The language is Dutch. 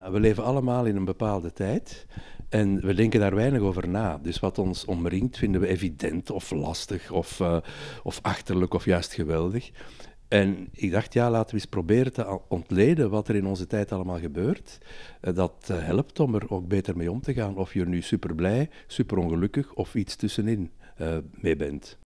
Nou, we leven allemaal in een bepaalde tijd en we denken daar weinig over na. Dus wat ons omringt vinden we evident of lastig of, eh, of achterlijk of juist geweldig. En ik dacht, ja, laten we eens proberen te ontleden wat er in onze tijd allemaal gebeurt. Eh, dat eh, helpt om er ook beter mee om te gaan, of je nu super blij, super ongelukkig of iets tussenin mee bent.